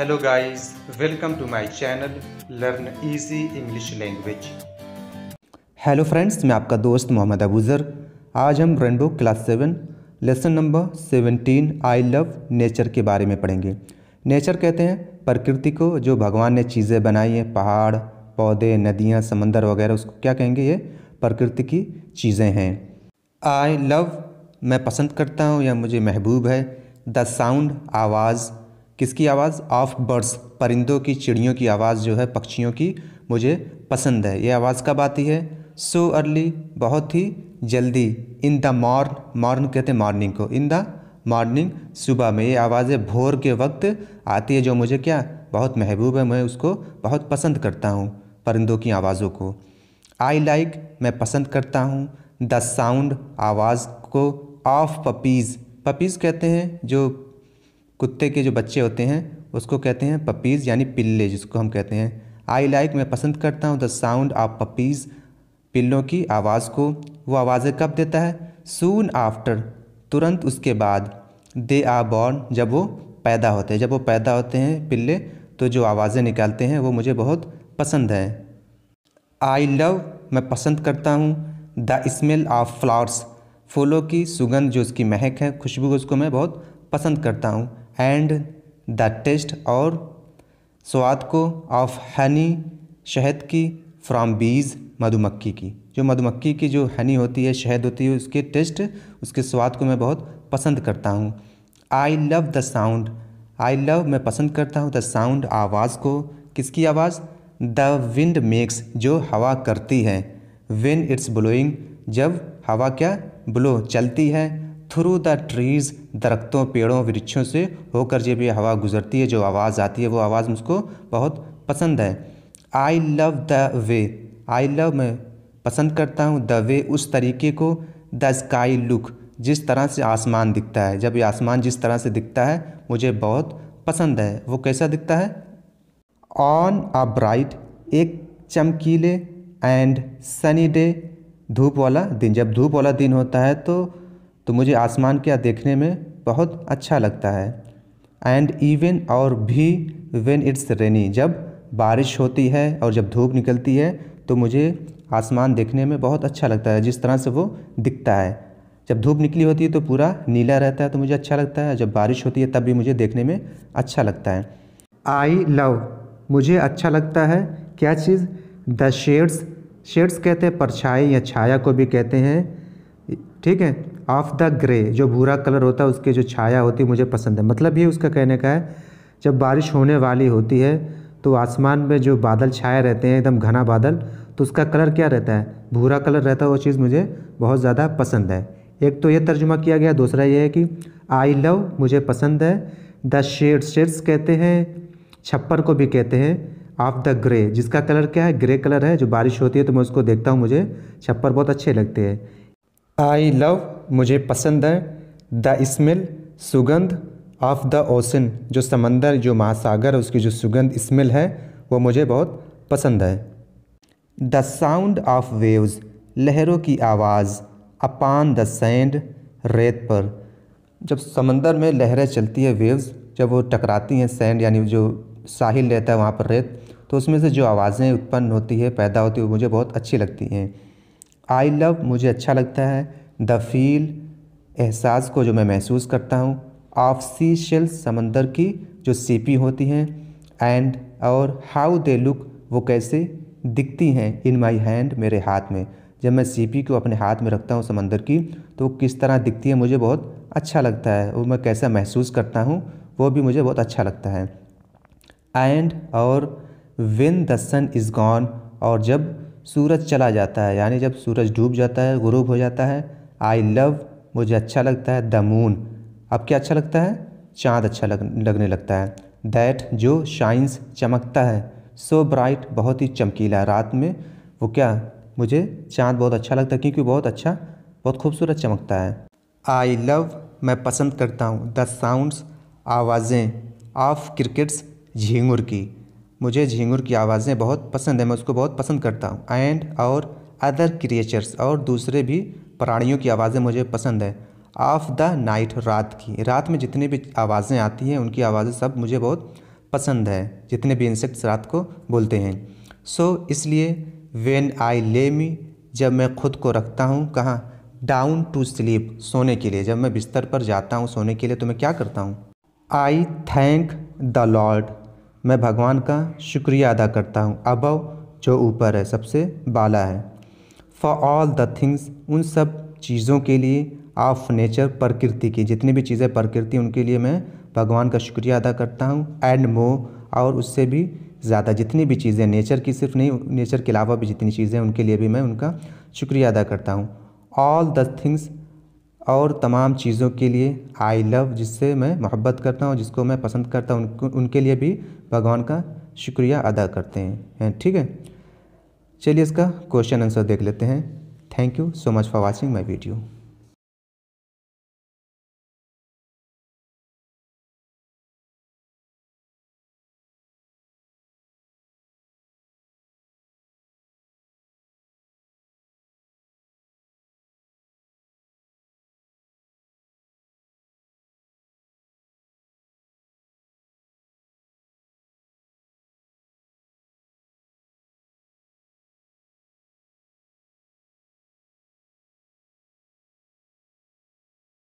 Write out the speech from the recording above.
hello guys welcome to my channel learn easy English language hello friends मैं आपका दोस्त मोहम्मद अबूज़र आज हम rainbow class seven lesson number seventeen I love nature के बारे में पढ़ेंगे नेचर कहते हैं प्रकृति को जो भगवान ने चीज़ें बनाई हैं पहाड़ पौधे नदियाँ समंदर वगैरह उसको क्या कहेंगे ये प्रकृति की चीज़ें हैं आई लव मैं पसंद करता हूँ या मुझे महबूब है द साउंड आवाज़ किसकी आवाज़ ऑफ बर्ड्स परिंदों की चिड़ियों की आवाज़ जो है पक्षियों की मुझे पसंद है ये आवाज़ कब आती है सो so अर्ली बहुत ही जल्दी इन द मॉर्न मॉर्न कहते हैं मॉर्निंग को इन द मॉर्निंग सुबह में ये आवाज़ें भोर के वक्त आती है जो मुझे क्या बहुत महबूब है मैं उसको बहुत पसंद करता हूँ परिंदों की आवाज़ों को आई लाइक like, मैं पसंद करता हूँ द साउंड आवाज़ को ऑफ पपीज़ पपीज़ कहते हैं जो कुत्ते के जो बच्चे होते हैं उसको कहते हैं पपीज़ यानी पिल्ले जिसको हम कहते हैं आई लाइक मैं पसंद करता हूँ द साउंड ऑफ पपीज़ पिल्लों की आवाज़ को वो आवाज़ें कब देता है सून आफ्टर तुरंत उसके बाद दे आर बॉर्न जब वो पैदा होते हैं जब वो पैदा होते हैं पिल्ले तो जो आवाज़ें निकालते हैं वो मुझे बहुत पसंद है आई लव मैं पसंद करता हूँ द स्मेल ऑफ फ्लावर्स फूलों की सुगंध जो उसकी महक है खुशबू उसको मैं बहुत पसंद करता हूँ एंड द टेस्ट और स्वाद को ऑफ हनी शहद की फ्राम बीज मधुमक्खी की जो मधुमक्खी की जो हनी होती है शहद होती है उसके टेस्ट उसके स्वाद को मैं बहुत पसंद करता हूँ I love the sound I love मैं पसंद करता हूँ द साउंड आवाज़ को किसकी आवाज़ द विंड मेक्स जो हवा करती है वेन इट्स ब्लोइंग जब हवा क्या ब्लो चलती है थ्रू द ट्रीज़ दरख्तों पेड़ों वृक्षों से होकर जब ये हवा गुजरती है जो आवाज़ आती है वो आवाज़ मुझको बहुत पसंद है I love the way I love मैं पसंद करता हूँ द वे उस तरीके को द स्काई लुक जिस तरह से आसमान दिखता है जब ये आसमान जिस तरह से दिखता है मुझे बहुत पसंद है वो कैसा दिखता है ऑन अ ब्राइट एक चमकीले एंड सनी डे धूप वाला दिन जब धूप वाला दिन होता है तो तो मुझे आसमान क्या देखने में बहुत अच्छा लगता है एंड इवन और भी वेन इट्स रेनी जब बारिश होती है और जब धूप निकलती है तो मुझे आसमान देखने में बहुत अच्छा लगता है जिस तरह से वो दिखता है जब धूप निकली होती है तो पूरा नीला रहता है तो मुझे अच्छा लगता है जब बारिश होती है तब भी मुझे देखने में अच्छा लगता है आई लव मुझे अच्छा लगता है क्या चीज़ द शेड्स शेड्स कहते हैं परछाई या छाया को भी कहते हैं ठीक है ऑफ द ग्रे जो भूरा कलर होता है उसके जो छाया होती है मुझे पसंद है मतलब ये उसका कहने का है जब बारिश होने वाली होती है तो आसमान में जो बादल छाए रहते हैं एकदम घना बादल तो उसका कलर क्या रहता है भूरा कलर रहता है वो चीज़ मुझे बहुत ज़्यादा पसंद है एक तो ये तर्जुमा किया गया दूसरा ये है कि आई लव मुझे पसंद है द शेड शेड्स कहते हैं छप्पर को भी कहते हैं ऑफ द ग्रे जिसका कलर क्या है ग्रे कलर है जो बारिश होती है तो मैं उसको देखता हूँ मुझे छप्पर बहुत अच्छे लगते हैं आई लव मुझे पसंद है द स्मेल सुगंध ऑफ द ओसन जो समंदर जो महासागर उसकी जो सुगंध स्मेल है वो मुझे बहुत पसंद है द साउंड ऑफ वेव्स लहरों की आवाज़ अपान द सेंड रेत पर जब समंदर में लहरें चलती है वेव्स जब वो टकराती हैं सैंड यानी जो साहिल रहता है वहाँ पर रेत तो उसमें से जो आवाज़ें उत्पन्न होती है पैदा होती है वो मुझे बहुत अच्छी लगती हैं आई लव मुझे अच्छा लगता है द फील एहसास को जो मैं महसूस करता हूँ ऑफ सी शेल समंदर की जो सीपी होती हैं एंड और हाउ दे लुक वो कैसे दिखती हैं इन माई हैंड मेरे हाथ में जब मैं सीपी को अपने हाथ में रखता हूँ समंदर की तो वो किस तरह दिखती है मुझे बहुत अच्छा लगता है वो मैं कैसा महसूस करता हूँ वो भी मुझे बहुत अच्छा लगता है एंड और when the sun is gone और जब सूरज चला जाता है यानी जब सूरज डूब जाता है गुरूब हो जाता है आई लव मुझे अच्छा लगता है द मून अब क्या अच्छा लगता है चाँद अच्छा लग, लगने लगता है दैट जो शाइन्स चमकता है सो so ब्राइट बहुत ही चमकीला रात में वो क्या मुझे चाँद बहुत अच्छा लगता है क्योंकि बहुत अच्छा बहुत खूबसूरत चमकता है आई लव मैं पसंद करता हूँ द साउंड्स आवाज़ें ऑफ क्रिकेट्स झींगुर की मुझे झींगुर की आवाज़ें बहुत पसंद है मैं उसको बहुत पसंद करता हूँ एंड और अदर क्रिएचर्स और दूसरे भी प्राणियों की आवाज़ें मुझे पसंद है ऑफ द नाइट रात की रात में जितनी भी आवाज़ें आती हैं उनकी आवाज़ें सब मुझे बहुत पसंद है जितने भी इंसेक्ट्स रात को बोलते हैं सो so, इसलिए वेन आई ले मी जब मैं खुद को रखता हूँ कहाँ डाउन टू स्लीप सोने के लिए जब मैं बिस्तर पर जाता हूँ सोने के लिए तो मैं क्या करता हूँ आई थैंक द लॉर्ड मैं भगवान का शुक्रिया अदा करता हूँ अबव जो ऊपर है सबसे बाला है फॉर ऑल द थिंग्स उन सब चीज़ों के लिए ऑफ नेचर प्रकृति की जितनी भी चीज़ें प्रकृति उनके लिए मैं भगवान का शुक्रिया अदा करता हूँ एंड मो और उससे भी ज़्यादा जितनी भी चीज़ें नेचर की सिर्फ नहीं नेचर के अलावा भी जितनी चीज़ें उनके लिए भी मैं उनका शुक्रिया अदा करता हूँ ऑल द थिंग्स और तमाम चीज़ों के लिए आई लव जिससे मैं मोहब्बत करता हूँ जिसको मैं पसंद करता हूँ उनके लिए भी भगवान का शुक्रिया अदा करते हैं ठीक है चलिए इसका क्वेश्चन आंसर देख लेते हैं thank you so much for watching my video